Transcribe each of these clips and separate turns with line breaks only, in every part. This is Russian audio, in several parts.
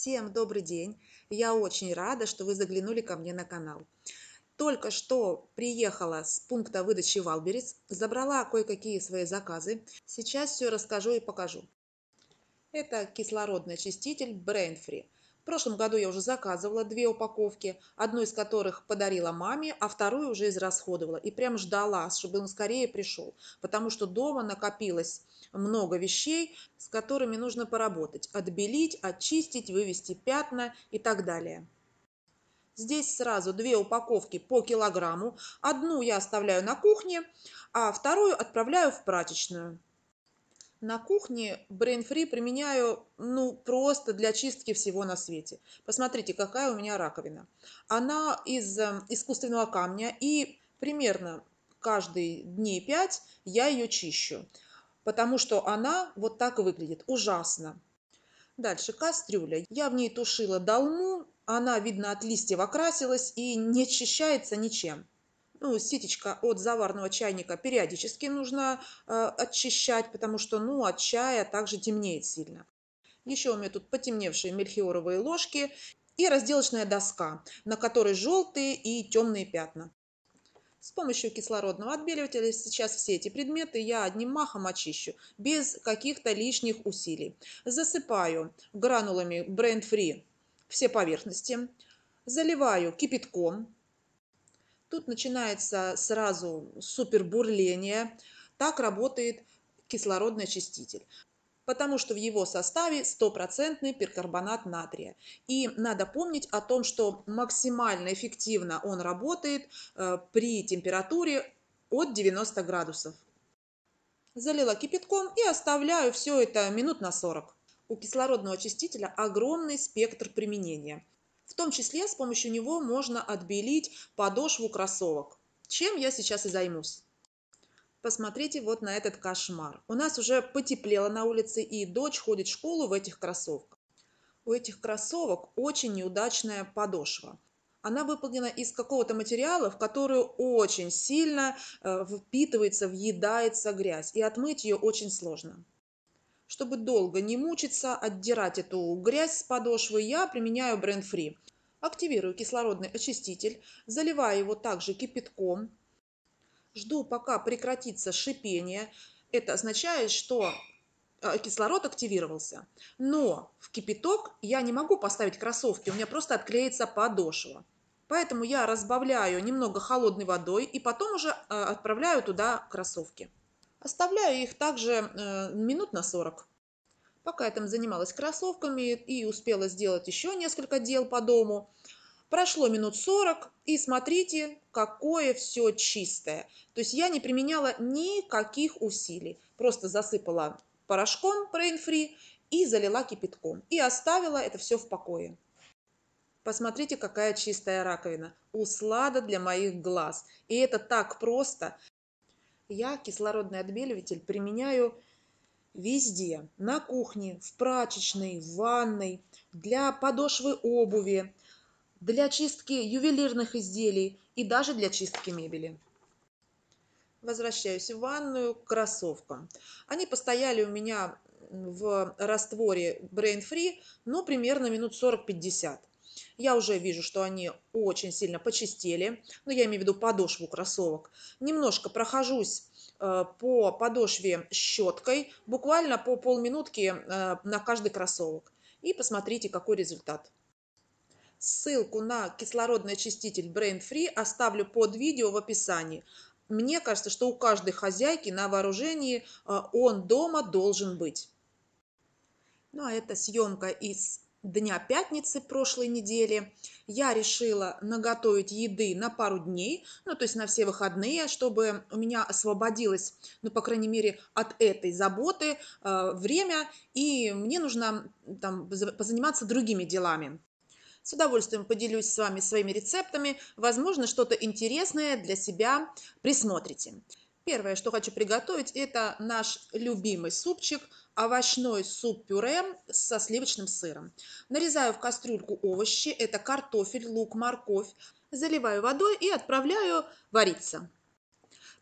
Всем добрый день! Я очень рада, что вы заглянули ко мне на канал. Только что приехала с пункта выдачи Валберис, забрала кое-какие свои заказы. Сейчас все расскажу и покажу. Это кислородный очиститель Brain Free прошлом году я уже заказывала две упаковки, одну из которых подарила маме, а вторую уже израсходовала. И прям ждала, чтобы он скорее пришел, потому что дома накопилось много вещей, с которыми нужно поработать, отбелить, очистить, вывести пятна и так далее. Здесь сразу две упаковки по килограмму. Одну я оставляю на кухне, а вторую отправляю в прачечную. На кухне Brain Free применяю, ну, просто для чистки всего на свете. Посмотрите, какая у меня раковина. Она из эм, искусственного камня, и примерно каждые дней 5 я ее чищу, потому что она вот так выглядит, ужасно. Дальше кастрюля. Я в ней тушила долму, она, видно, от листьев окрасилась и не очищается ничем ну, ситечко от заварного чайника периодически нужно э, очищать, потому что, ну, от чая также темнеет сильно. Еще у меня тут потемневшие мельхиоровые ложки и разделочная доска, на которой желтые и темные пятна. С помощью кислородного отбеливателя сейчас все эти предметы я одним махом очищу, без каких-то лишних усилий. Засыпаю гранулами Brain Free все поверхности, заливаю кипятком, Тут начинается сразу супербурление. Так работает кислородный очиститель потому что в его составе стопроцентный перкарбонат натрия. И надо помнить о том, что максимально эффективно он работает э, при температуре от 90 градусов. Залила кипятком и оставляю все это минут на 40. У кислородного очистителя огромный спектр применения. В том числе с помощью него можно отбелить подошву кроссовок. Чем я сейчас и займусь. Посмотрите вот на этот кошмар. У нас уже потеплело на улице, и дочь ходит в школу в этих кроссовках. У этих кроссовок очень неудачная подошва. Она выполнена из какого-то материала, в которую очень сильно э, впитывается, въедается грязь, и отмыть ее очень сложно. Чтобы долго не мучиться, отдирать эту грязь с подошвы, я применяю бренд Фри. Активирую кислородный очиститель, заливаю его также кипятком, жду пока прекратится шипение. Это означает, что э, кислород активировался. Но в кипяток я не могу поставить кроссовки, у меня просто отклеится подошва. Поэтому я разбавляю немного холодной водой и потом уже э, отправляю туда кроссовки. Оставляю их также э, минут на 40. Пока я там занималась кроссовками и успела сделать еще несколько дел по дому, прошло минут 40, и смотрите, какое все чистое. То есть я не применяла никаких усилий. Просто засыпала порошком Brain Free и залила кипятком. И оставила это все в покое. Посмотрите, какая чистая раковина. Услада для моих глаз. И это так просто я кислородный отбеливатель применяю везде. На кухне, в прачечной, в ванной, для подошвы обуви, для чистки ювелирных изделий и даже для чистки мебели. Возвращаюсь в ванную к кроссовкам. Они постояли у меня в растворе Brain Free, ну, примерно минут 40-50. Я уже вижу, что они очень сильно почистели. но ну, я имею в виду подошву кроссовок. Немножко прохожусь э, по подошве щеткой, буквально по полминутки э, на каждый кроссовок. И посмотрите, какой результат. Ссылку на кислородный очиститель Brain Free оставлю под видео в описании. Мне кажется, что у каждой хозяйки на вооружении э, он дома должен быть. Ну а это съемка из дня пятницы прошлой недели я решила наготовить еды на пару дней, ну, то есть на все выходные, чтобы у меня освободилось, ну, по крайней мере, от этой заботы э, время, и мне нужно там позаниматься другими делами. С удовольствием поделюсь с вами своими рецептами. Возможно, что-то интересное для себя присмотрите. Первое, что хочу приготовить, это наш любимый супчик, овощной суп-пюре со сливочным сыром. Нарезаю в кастрюльку овощи, это картофель, лук, морковь. Заливаю водой и отправляю вариться.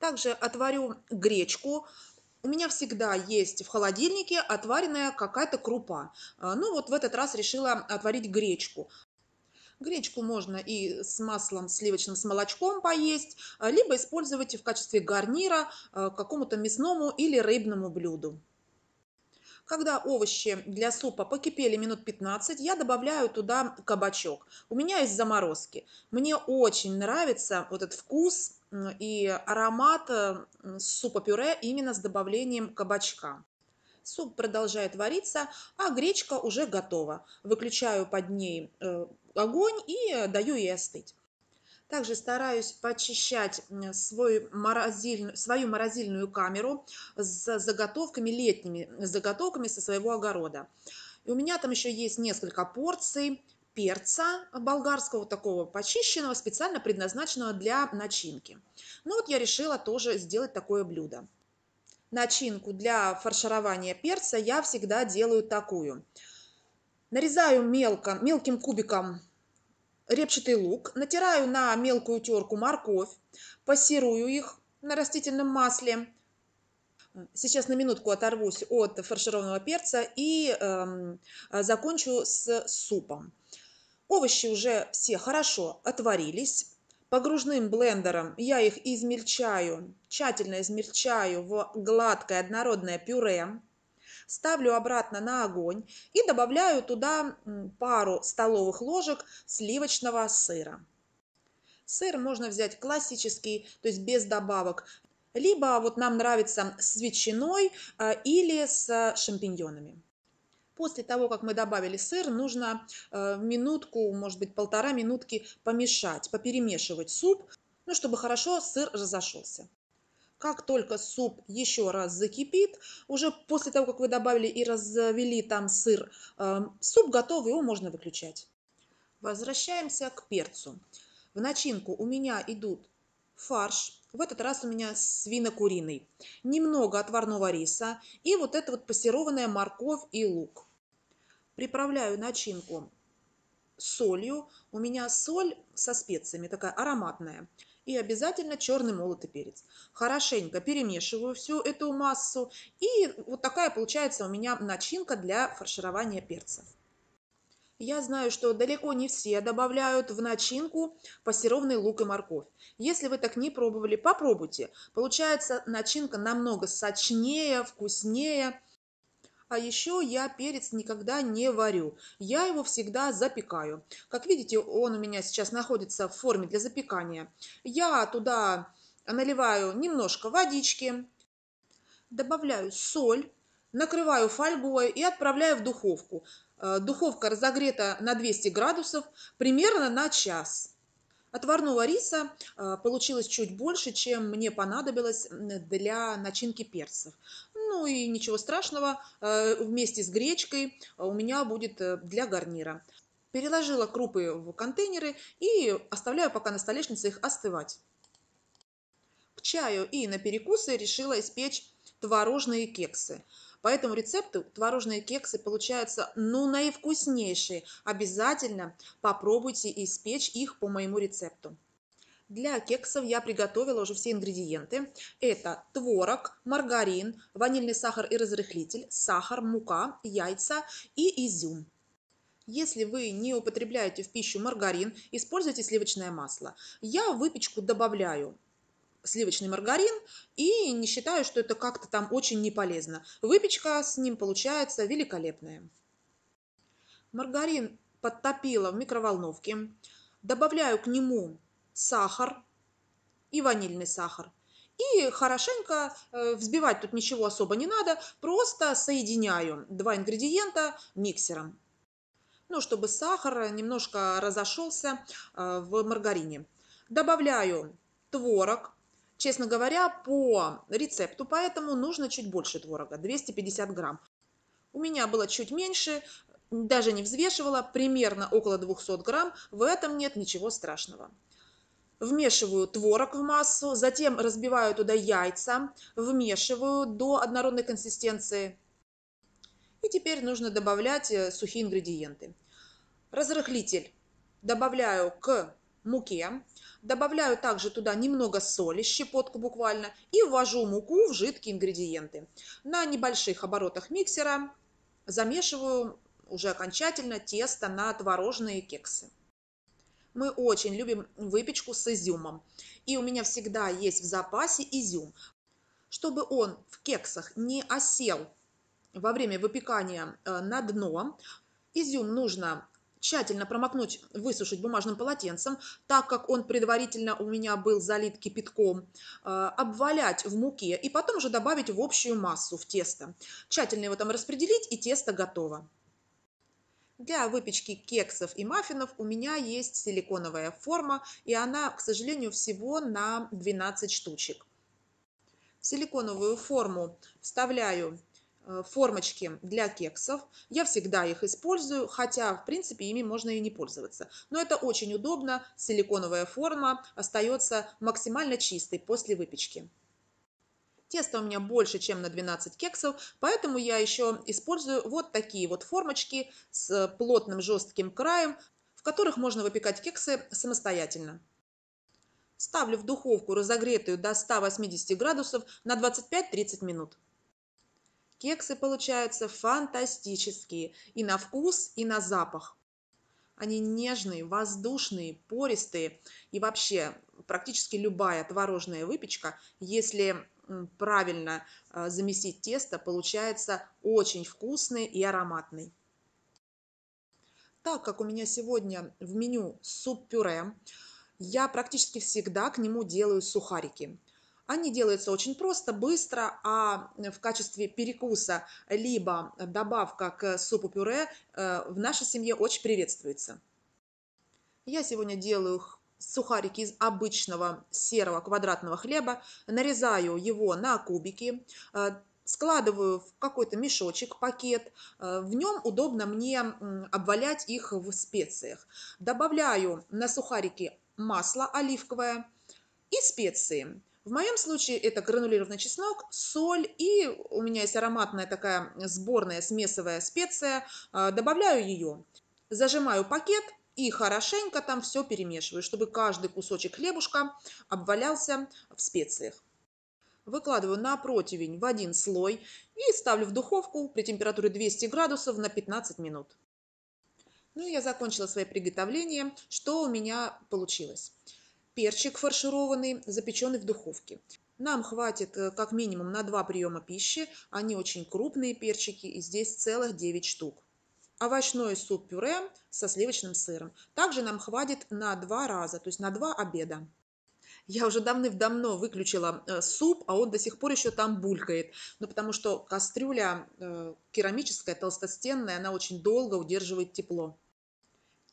Также отварю гречку, у меня всегда есть в холодильнике отваренная какая-то крупа. А, ну вот в этот раз решила отварить гречку. Гречку можно и с маслом сливочным, с молочком поесть, а, либо использовать в качестве гарнира а, к какому-то мясному или рыбному блюду. Когда овощи для супа покипели минут 15, я добавляю туда кабачок. У меня есть заморозки. Мне очень нравится вот этот вкус и аромат э, супа-пюре именно с добавлением кабачка. Суп продолжает вариться, а гречка уже готова. Выключаю под ней э, огонь и даю ей остыть. Также стараюсь почищать свой морозиль... свою морозильную камеру с заготовками летними, заготовками со своего огорода. И у меня там еще есть несколько порций перца болгарского, такого почищенного, специально предназначенного для начинки. Ну вот я решила тоже сделать такое блюдо. Начинку для фарширования перца я всегда делаю такую – Нарезаю мелко, мелким кубиком репчатый лук, натираю на мелкую терку морковь, пассирую их на растительном масле. Сейчас на минутку оторвусь от фаршированного перца и э, закончу с супом. Овощи уже все хорошо отварились. Погружным блендером я их измельчаю, тщательно измельчаю в гладкое однородное пюре ставлю обратно на огонь и добавляю туда пару столовых ложек сливочного сыра. Сыр можно взять классический, то есть без добавок, либо вот нам нравится с ветчиной а, или с шампиньонами. После того, как мы добавили сыр, нужно а, минутку, может быть полтора минутки помешать, поперемешивать суп, ну, чтобы хорошо сыр разошелся. Как только суп еще раз закипит, уже после того, как вы добавили и развели там сыр, эм, суп готов, его можно выключать. Возвращаемся к перцу. В начинку у меня идут фарш, в этот раз у меня свинокуриный, немного отварного риса и вот это вот пассерованная морковь и лук. Приправляю начинку солью. У меня соль со специями, такая ароматная и обязательно черный молотый перец. Хорошенько перемешиваю всю эту массу и вот такая получается у меня начинка для фарширования перца. Я знаю, что далеко не все добавляют в начинку пассерованный лук и морковь. Если вы так не пробовали, попробуйте. Получается начинка намного сочнее, вкуснее. А еще я перец никогда не варю. Я его всегда запекаю. Как видите, он у меня сейчас находится в форме для запекания. Я туда наливаю немножко водички, добавляю соль, накрываю фольгой и отправляю в духовку. Э, духовка разогрета на 200 градусов примерно на час. Отварного риса э, получилось чуть больше, чем мне понадобилось для начинки перцев. Ну и ничего страшного, э, вместе с гречкой э, у меня будет для гарнира. Переложила крупы в контейнеры и оставляю пока на столешнице их остывать. К чаю и на перекусы решила испечь творожные кексы. Поэтому этому рецепту творожные кексы получаются ну наивкуснейшие. Обязательно попробуйте испечь их по моему рецепту. Для кексов я приготовила уже все ингредиенты. Это творог, маргарин, ванильный сахар и разрыхлитель, сахар, мука, яйца и изюм. Если вы не употребляете в пищу маргарин, используйте сливочное масло. Я в выпечку добавляю сливочный маргарин и не считаю, что это как-то там очень не полезно. Выпечка с ним получается великолепная. Маргарин подтопила в микроволновке. Добавляю к нему сахар и ванильный сахар. И хорошенько э, взбивать тут ничего особо не надо, просто соединяю два ингредиента миксером. Ну, чтобы сахар немножко разошелся э, в маргарине. Добавляю творог, Честно говоря, по рецепту, поэтому нужно чуть больше творога, 250 грамм. У меня было чуть меньше, даже не взвешивала, примерно около 200 грамм, в этом нет ничего страшного. Вмешиваю творог в массу, затем разбиваю туда яйца, вмешиваю до однородной консистенции. И теперь нужно добавлять э, сухие ингредиенты. Разрыхлитель добавляю к муке, Добавляю также туда немного соли, щепотку буквально, и ввожу муку в жидкие ингредиенты. На небольших оборотах миксера замешиваю уже окончательно тесто на творожные кексы. Мы очень любим выпечку с изюмом. И у меня всегда есть в запасе изюм. Чтобы он в кексах не осел во время выпекания э, на дно, изюм нужно тщательно промокнуть, высушить бумажным полотенцем, так как он предварительно у меня был залит кипятком, э, обвалять в муке и потом уже добавить в общую массу, в тесто. Тщательно его там распределить и тесто готово. Для выпечки кексов и маффинов у меня есть силиконовая форма, и она, к сожалению, всего на 12 штучек. В силиконовую форму вставляю Э, формочки для кексов. Я всегда их использую, хотя, в принципе, ими можно и не пользоваться. Но это очень удобно, силиконовая форма остается максимально чистой после выпечки. тесто у меня больше, чем на 12 кексов, поэтому я еще использую вот такие вот формочки с э, плотным жестким краем, в которых можно выпекать кексы самостоятельно. Ставлю в духовку разогретую до 180 градусов на 25-30 минут. Кексы получаются фантастические и на вкус, и на запах. Они нежные, воздушные, пористые. И вообще практически любая творожная выпечка, если правильно э, замесить тесто, получается очень вкусный и ароматный. Так как у меня сегодня в меню суп-пюре, я практически всегда к нему делаю сухарики. Они делаются очень просто, быстро, а э, в качестве перекуса либо добавка к супу-пюре э, в нашей семье очень приветствуется. Я сегодня делаю сухарики из обычного серого квадратного хлеба, нарезаю его на кубики, э, складываю в какой-то мешочек, пакет. В нем удобно мне обвалять их в специях. Добавляю на сухарики масло оливковое и специи. В моем случае это гранулированный чеснок, соль и у меня есть ароматная такая сборная смесовая специя. А, добавляю ее, зажимаю пакет и хорошенько там все перемешиваю, чтобы каждый кусочек хлебушка обвалялся в специях. Выкладываю на противень в один слой и ставлю в духовку при температуре 200 градусов на 15 минут. Ну и я закончила свое приготовление. Что у меня получилось? перчик фаршированный, запеченный в духовке. Нам хватит э, как минимум на два приема пищи, они очень крупные перчики, и здесь целых 9 штук. Овощной суп-пюре со сливочным сыром. Также нам хватит на два раза, то есть на два обеда. Я уже давным-давно выключила э, суп, а он до сих пор еще там булькает. Ну, потому что кастрюля э, керамическая, толстостенная, она очень долго удерживает тепло.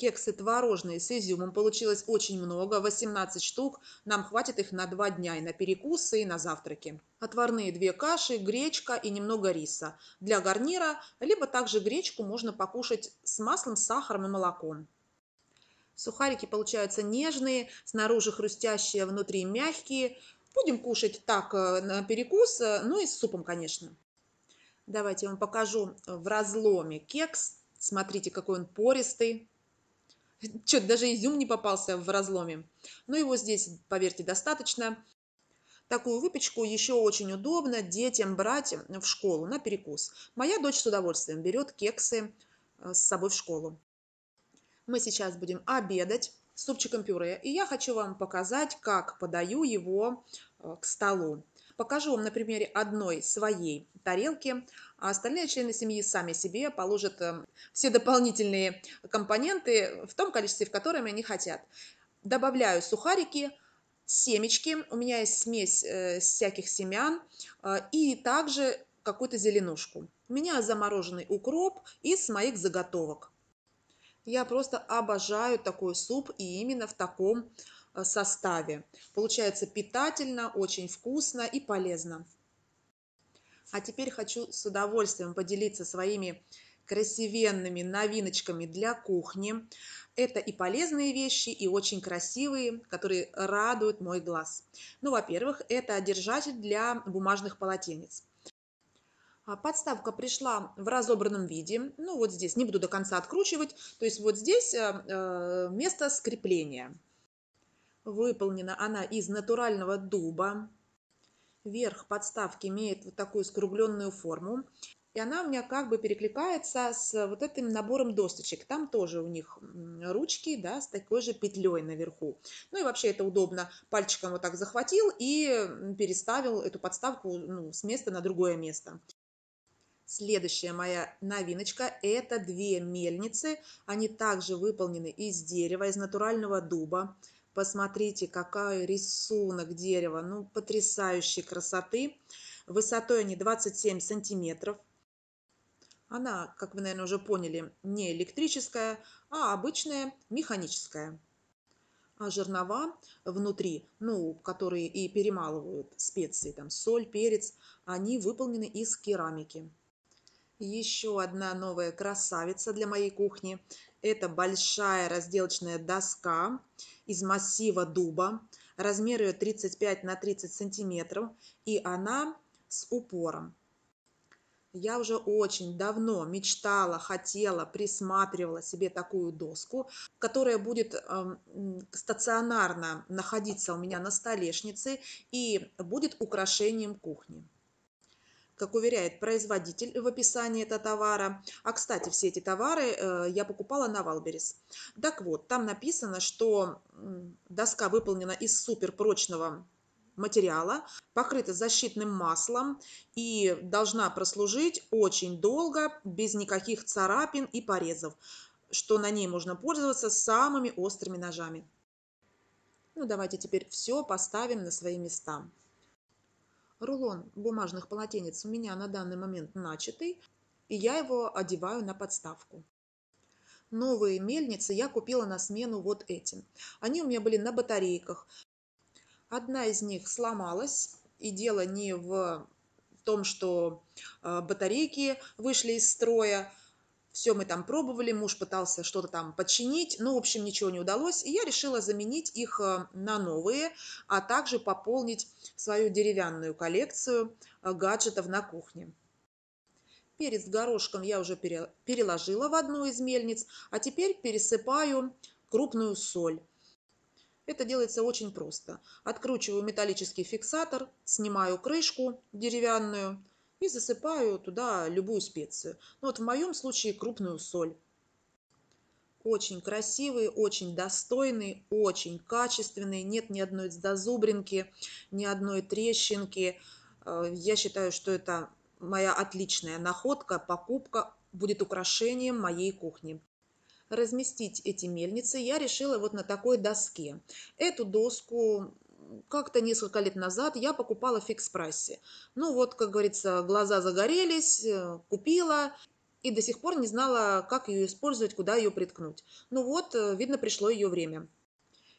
Кексы творожные с изюмом получилось очень много, 18 штук. Нам хватит их на два дня и на перекусы, и на завтраки. Отварные две каши, гречка и немного риса. Для гарнира, либо также гречку можно покушать с маслом, сахаром и молоком. Сухарики получаются нежные, снаружи хрустящие, а внутри мягкие. Будем кушать так э, на перекус, э, ну и с супом, конечно. Давайте я вам покажу в разломе кекс. Смотрите, какой он пористый. Что-то даже изюм не попался в разломе. Но ну его здесь, поверьте, достаточно. Такую выпечку еще очень удобно детям брать в школу на перекус. Моя дочь с удовольствием берет кексы э, с собой в школу. Мы сейчас будем обедать супчиком пюре, и я хочу вам показать, как подаю его э, к столу. Покажу вам на примере одной своей тарелки. А остальные члены семьи сами себе положат э, все дополнительные компоненты в том количестве, в котором они хотят. Добавляю сухарики, семечки. У меня есть смесь э, всяких семян. Э, и также какую-то зеленушку. У меня замороженный укроп из моих заготовок. Я просто обожаю такой суп и именно в таком Э, составе. Получается питательно, очень вкусно и полезно. А теперь хочу с удовольствием поделиться своими красивенными новиночками для кухни. Это и полезные вещи, и очень красивые, которые радуют мой глаз. Ну, во-первых, это держатель для бумажных полотенец. А подставка пришла в разобранном виде. Ну, вот здесь, не буду до конца откручивать. То есть вот здесь э, э, место скрепления. Выполнена она из натурального дуба. Верх подставки имеет вот такую скругленную форму. И она у меня как бы перекликается с вот этим набором досточек. Там тоже у них ручки, да, с такой же петлей наверху. Ну и вообще это удобно. Пальчиком вот так захватил и переставил эту подставку ну, с места на другое место. Следующая моя новиночка – это две мельницы. Они также выполнены из дерева, из натурального дуба. Посмотрите, какой рисунок дерева, ну, потрясающей красоты. Высотой они 27 сантиметров. Она, как вы, наверное, уже поняли, не электрическая, а обычная механическая. А жернова внутри, ну, которые и перемалывают специи, там соль, перец, они выполнены из керамики еще одна новая красавица для моей кухни. Это большая разделочная доска из массива дуба. Размер ее 35 на 30 сантиметров. И она с упором. Я уже очень давно мечтала, хотела, присматривала себе такую доску, которая будет э, стационарно находиться у меня на столешнице и будет украшением кухни как уверяет производитель в описании этого товара. А, кстати, все эти товары э, я покупала на Валберес. Так вот, там написано, что доска выполнена из суперпрочного материала, покрыта защитным маслом и должна прослужить очень долго, без никаких царапин и порезов, что на ней можно пользоваться самыми острыми ножами. Ну, давайте теперь все поставим на свои места рулон бумажных полотенец у меня на данный момент начатый, и я его одеваю на подставку. Новые мельницы я купила на смену вот этим. Они у меня были на батарейках. Одна из них сломалась, и дело не в том, что э, батарейки вышли из строя, все мы там пробовали, муж пытался что-то там починить, но, в общем, ничего не удалось. И я решила заменить их э, на новые, а также пополнить свою деревянную коллекцию э, гаджетов на кухне. Перец с горошком я уже переложила в одну из мельниц, а теперь пересыпаю крупную соль. Это делается очень просто. Откручиваю металлический фиксатор, снимаю крышку деревянную, и засыпаю туда любую специю. Ну, вот в моем случае крупную соль. Очень красивый, очень достойный, очень качественный. Нет ни одной зазубринки, ни одной трещинки. Э, я считаю, что это моя отличная находка, покупка будет украшением моей кухни. Разместить эти мельницы я решила вот на такой доске. Эту доску как-то несколько лет назад я покупала в фикс-прайсе. Ну вот, как говорится, глаза загорелись, э, купила и до сих пор не знала, как ее использовать, куда ее приткнуть. Ну вот, э, видно, пришло ее время.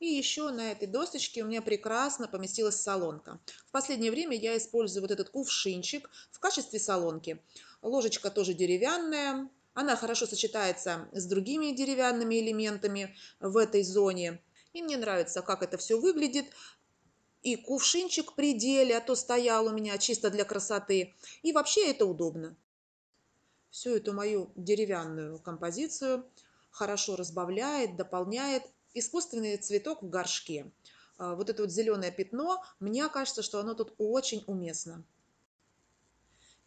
И еще на этой досочке у меня прекрасно поместилась солонка. В последнее время я использую вот этот кувшинчик в качестве солонки. Ложечка тоже деревянная. Она хорошо сочетается с другими деревянными элементами в этой зоне. И мне нравится, как это все выглядит и кувшинчик при деле, а то стоял у меня чисто для красоты. И вообще это удобно. Всю эту мою деревянную композицию хорошо разбавляет, дополняет искусственный цветок в горшке. А, вот это вот зеленое пятно, мне кажется, что оно тут очень уместно.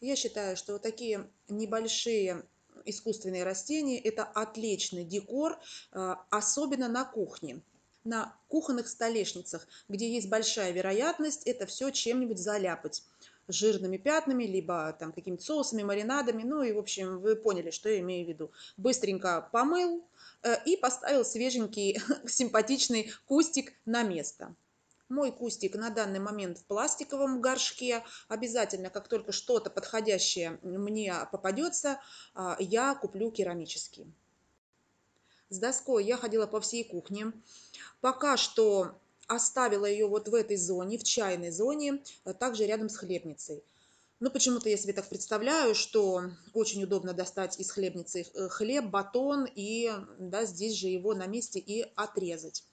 Я считаю, что такие небольшие искусственные растения – это отличный декор, а, особенно на кухне на кухонных столешницах, где есть большая вероятность это все чем-нибудь заляпать жирными пятнами, либо там какими-то соусами, маринадами, ну и, в общем, вы поняли, что я имею в виду. Быстренько помыл э, и поставил свеженький симпатичный кустик на место. Мой кустик на данный момент в пластиковом горшке. Обязательно, как только что-то подходящее мне попадется, а, я куплю керамический с доской я ходила по всей кухне. Пока что оставила ее вот в этой зоне, в чайной зоне, а также рядом с хлебницей. Ну, почему-то я себе так представляю, что очень удобно достать из хлебницы э, хлеб, батон и да, здесь же его на месте и отрезать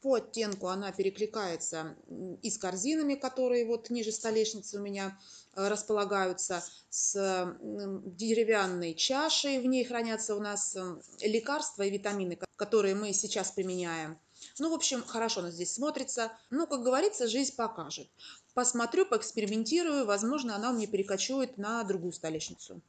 по оттенку она перекликается и с корзинами, которые вот ниже столешницы у меня э, располагаются, с деревянной чашей. В ней хранятся у нас лекарства и витамины, которые мы сейчас применяем. Ну, в общем, хорошо она здесь смотрится. Ну, как говорится, жизнь покажет. Посмотрю, поэкспериментирую, возможно, она мне перекочует на другую столешницу.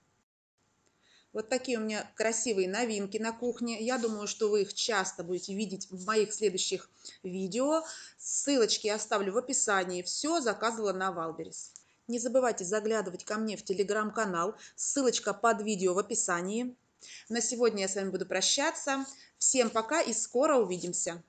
Вот такие у меня красивые новинки на кухне. Я думаю, что вы их часто будете видеть в моих следующих видео. Ссылочки я оставлю в описании. Все заказывала на Валберис. Не забывайте заглядывать ко мне в телеграм-канал. Ссылочка под видео в описании. На сегодня я с вами буду прощаться. Всем пока и скоро увидимся!